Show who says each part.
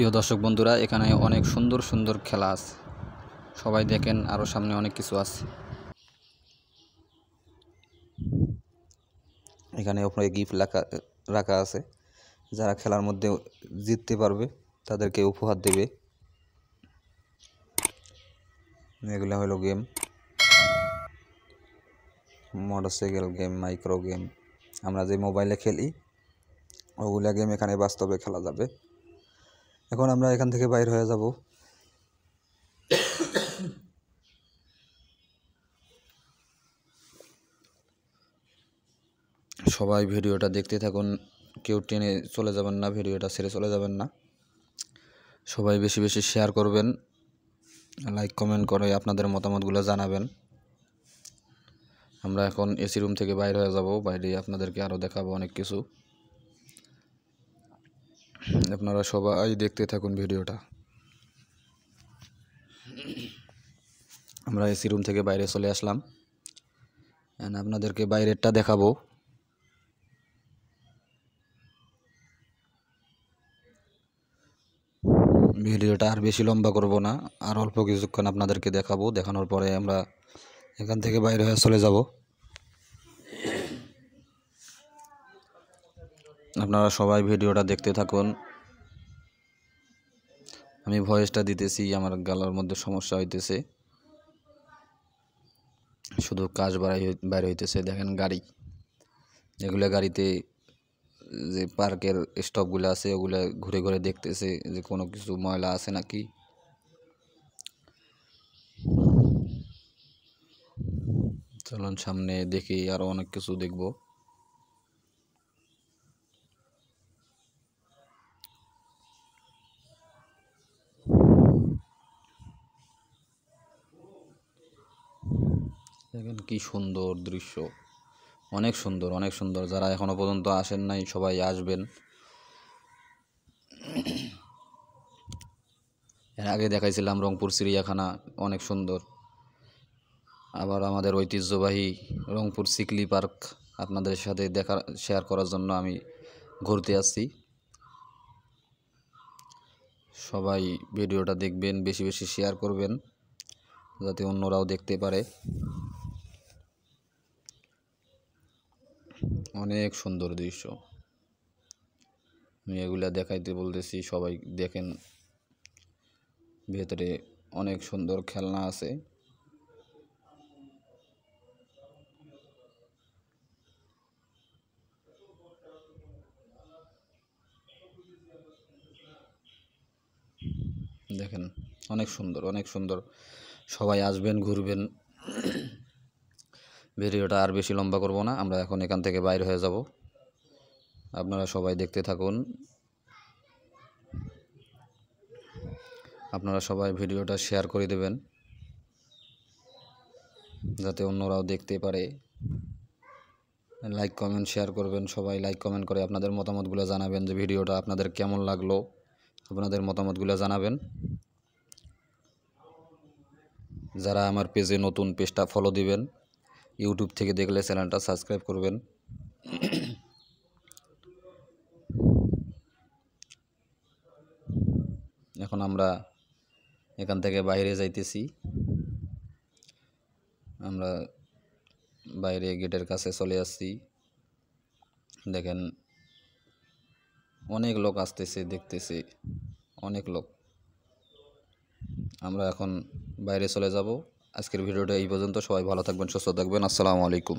Speaker 1: প্রিয় দর্শক বন্ধুরা এখানে অনেক সুন্দর সুন্দর খেলা আছে সবাই দেখেন আরও সামনে অনেক কিছু আছে এখানে ওপরে গিফট রাখা রাখা আছে যারা খেলার মধ্যে জিততে পারবে তাদেরকে উপহার দেবে এগুলো হলো game motorcycle game micro game আমরা যে মোবাইলে খেলি ওগুলা গেম এখানে বাস্তবে খেলা যাবে এখন আমরা এখান থেকে বাইর হয়ে যাব সবাই ভিডিওটা দেখতে থাকুন কেউ টেনে চলে যাবেন না ভিডিওটা ছেড়ে চলে যাবেন না সবাই বেশি বেশি শেয়ার করবেন লাইক কমেন্ট করে আপনাদের মতামতগুলো জানাবেন আমরা এখন এসি রুম থেকে বাইর হয়ে যাব বাইরে আপনাদেরকে আরও দেখাবো অনেক কিছু আপনারা সবাই দেখতে থাকুন ভিডিওটা আমরা এসি রুম থেকে বাইরে চলে আসলাম অ্যান্ড আপনাদেরকে বাইরেরটা দেখাবো ভিডিওটা আর বেশি লম্বা করব না আর অল্প কিছুক্ষণ আপনাদেরকে দেখাবো দেখানোর পরে আমরা এখান থেকে বাইরে হয়ে চলে যাবো আপনারা সবাই ভিডিওটা দেখতে থাকুন আমি ভয়েসটা দিতেছি আমার গালার মধ্যে সমস্যা হইতেছে শুধু কাজ বাড়াই বাইরে হইতেছে দেখেন গাড়ি যেগুলো গাড়িতে যে পার্কের স্টপগুলো আছে ওগুলো ঘুরে ঘুরে দেখতেছে যে কোনো কিছু ময়লা আছে নাকি চলুন সামনে দেখি আরও অনেক কিছু দেখবো দেখেন কি সুন্দর দৃশ্য অনেক সুন্দর অনেক সুন্দর যারা এখনও পর্যন্ত আসেন নাই সবাই আসবেন এর আগে দেখাইছিলাম রংপুর চিড়িয়াখানা অনেক সুন্দর আবার আমাদের ঐতিহ্যবাহী রংপুর সিকলি পার্ক আপনাদের সাথে দেখা শেয়ার করার জন্য আমি ঘুরতে আসছি সবাই ভিডিওটা দেখবেন বেশি বেশি শেয়ার করবেন যাতে অন্যরাও দেখতে পারে অনেক সুন্দর দৃশ্য আমি এগুলা দেখাইতে বলতেছি সবাই দেখেন ভেতরে অনেক সুন্দর খেলনা আছে দেখেন অনেক সুন্দর অনেক সুন্দর সবাই আসবেন ঘুরবেন ভিডিওটা আর বেশি লম্বা করব না আমরা এখন এখান থেকে বাইর হয়ে যাব আপনারা সবাই দেখতে থাকুন আপনারা সবাই ভিডিওটা শেয়ার করে দেবেন যাতে অন্যরাও দেখতে পারে লাইক কমেন্ট শেয়ার করবেন সবাই লাইক কমেন্ট করে আপনাদের মতামতগুলো জানাবেন যে ভিডিওটা আপনাদের কেমন লাগলো আপনাদের মতামতগুলো জানাবেন যারা আমার পেজে নতুন পেজটা ফলো দিবেন ইউটিউব থেকে দেখলে চ্যানেলটা সাবস্ক্রাইব করবেন এখন আমরা এখান থেকে বাইরে যাইতেছি আমরা বাইরে গেটের কাছে চলে আসছি দেখেন অনেক লোক আসতেছে দেখতেছে অনেক লোক আমরা এখন বাইরে চলে যাবো আজকের ভিডিওটা এই পর্যন্ত সবাই ভালো থাকবেন সুস্থ থাকবেন আসসালামু আলাইকুম